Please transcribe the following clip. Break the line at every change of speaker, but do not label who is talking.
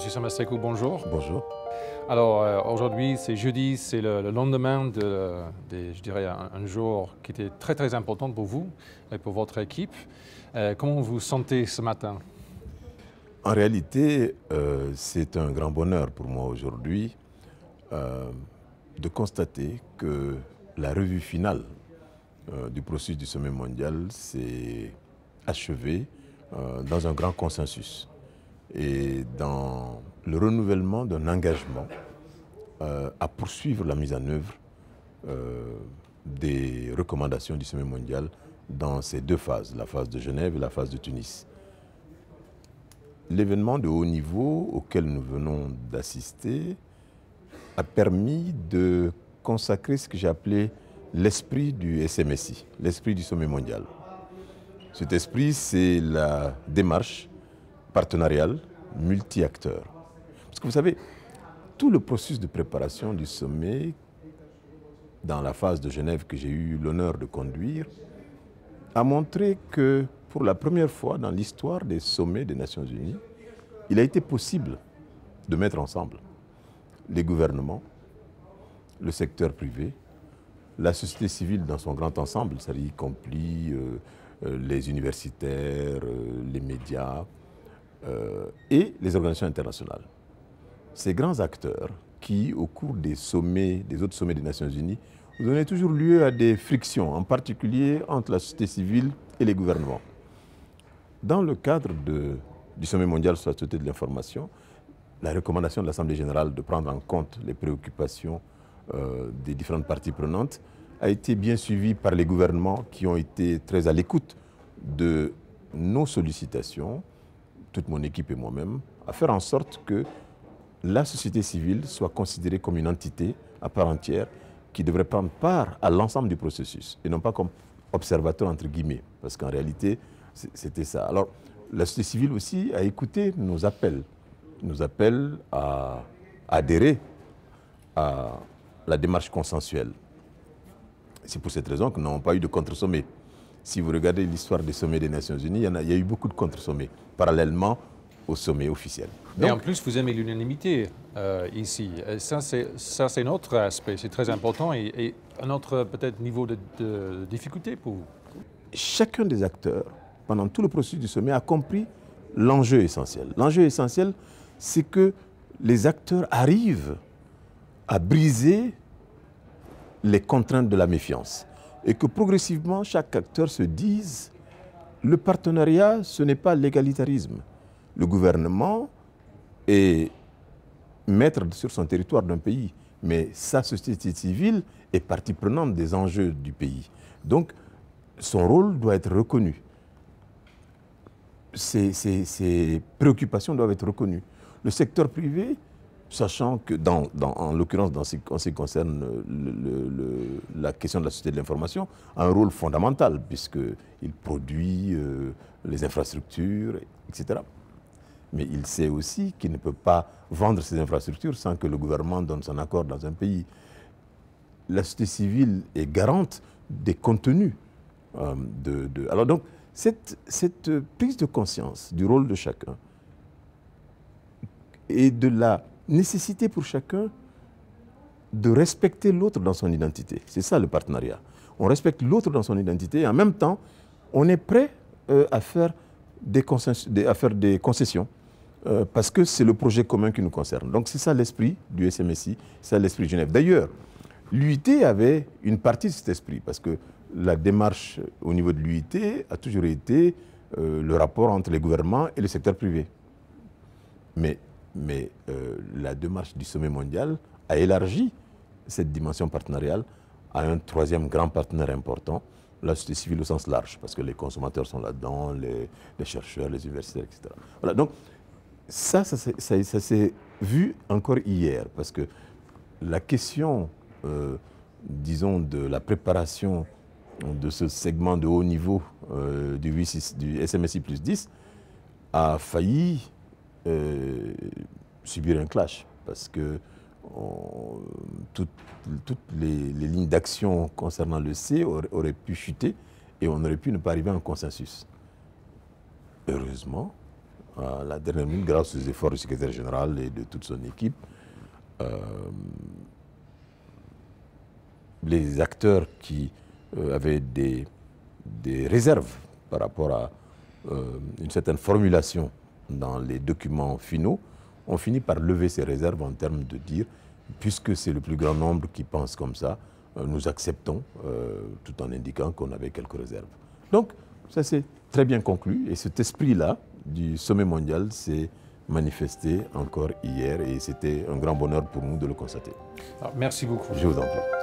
Monsieur Samasekou, bonjour. Bonjour. Alors euh, aujourd'hui, c'est jeudi, c'est le, lendemain de, je dirais, un, jour qui était très très important pour vous et pour votre équipe. Euh, comment vous sentez ce matin En réalité, euh, c'est un grand bonheur pour moi aujourd'hui de constater que la revue finale du processus du sommet mondial s'est achevée dans un grand consensus et dans le renouvellement d'un engagement euh, à poursuivre la mise en œuvre euh, des recommandations du sommet mondial dans ces deux phases, la phase de Genève et la phase de Tunis. L'événement de haut niveau auquel nous venons d'assister a permis de consacrer ce que j'ai appelé l'esprit du SMSI, l'esprit du sommet mondial. Cet esprit, c'est la démarche partenarial, multi acteur Parce que vous savez, tout le processus de préparation du sommet, dans la phase de Genève que j'ai eu l'honneur de conduire, a montré que pour la première fois dans l'histoire des sommets des Nations Unies, il a été possible de mettre ensemble les gouvernements, le secteur privé, la société civile dans son grand ensemble, ça y compris euh, euh, les universitaires, euh, les médias, euh, et les organisations internationales. Ces grands acteurs qui, au cours des sommets, des autres sommets des Nations Unies, donnaient toujours lieu à des frictions, en particulier entre la société civile et les gouvernements. Dans le cadre du sommet mondial sur la société de l'information, la recommandation de l'Assemblée générale de prendre en compte les préoccupations euh, des différentes parties prenantes a été bien suivie par les gouvernements qui ont été très à l'écoute de nos sollicitations toute mon équipe et moi-même, à faire en sorte que la société civile soit considérée comme une entité à part entière qui devrait prendre part à l'ensemble du processus et non pas comme observateur entre guillemets, parce qu'en réalité, c'était ça. Alors, la société civile aussi a écouté nos appels, nos appels à adhérer à la démarche consensuelle. C'est pour cette raison que nous n'avons pas eu de contre-sommet. Si vous regardez l'histoire des sommets des Nations Unies, il y, a, eu beaucoup de contre-sommets, parallèlement au sommet officiel. Mais en plus, vous aimez l'unanimité euh, ici. ça, c'est un autre aspect, c'est très important et, un autre peut-être niveau de, de, difficulté pour vous. Chacun des acteurs, pendant tout le processus du sommet, a compris l'enjeu essentiel. L'enjeu essentiel, c'est que les acteurs arrivent à briser les contraintes de la méfiance et que progressivement chaque acteur se dise le partenariat, ce n'est pas l'égalitarisme. Le gouvernement est maître sur son territoire d'un pays, mais sa société civile est partie prenante des enjeux du pays. Donc, son rôle doit être reconnu. Ses, ses, préoccupations doivent être reconnues. Le secteur privé, sachant que, en l'occurrence, en ce qui concerne la question de la société de l'information, a un rôle fondamental, puisqu'il produit euh, les infrastructures, etc. Mais il sait aussi qu'il ne peut pas vendre ses infrastructures sans que le gouvernement donne son accord dans un pays. La société civile est garante des contenus. Euh, de, Alors donc, cette, cette prise de conscience du rôle de chacun et de la nécessité pour chacun de respecter l'autre dans son identité. C'est ça le partenariat. On respecte l'autre dans son identité et en même temps, on est prêt euh, à, faire des concessions euh, parce que c'est le projet commun qui nous concerne. Donc c'est ça l'esprit du SMSI, c'est ça l'esprit de Genève. D'ailleurs, l'UIT avait une partie de cet esprit parce que la démarche au niveau de l'UIT a toujours été euh, le rapport entre les gouvernements et le secteur privé. Mais mais euh, la démarche du sommet mondial a élargi cette dimension partenariale à un troisième grand partenaire important, la société civile au sens large, parce que les consommateurs sont là-dedans, les, chercheurs, les universitaires, etc. Voilà, donc ça, ça, s'est vu encore hier, parce que la question, euh, disons, de la préparation de ce segment de haut niveau euh, du, du SMSI plus 10 a failli euh, subir un clash parce que toutes, les, lignes d'action concernant le C auraient, pu chuter et on aurait pu ne pas arriver à un consensus. Heureusement, à la dernière minute, grâce aux efforts du secrétaire général et de toute son équipe, euh, les acteurs qui euh, avaient des, réserves par rapport à une certaine formulation dans les documents finaux, on finit par lever ses réserves en termes de dire, puisque c'est le plus grand nombre qui pense comme ça, euh, nous acceptons, euh, tout en indiquant qu'on avait quelques réserves. Donc, ça s'est très bien conclu, et cet esprit-là du sommet mondial s'est manifesté encore hier, et c'était un grand bonheur pour nous de le constater. Ah, merci beaucoup. Je vous en prie.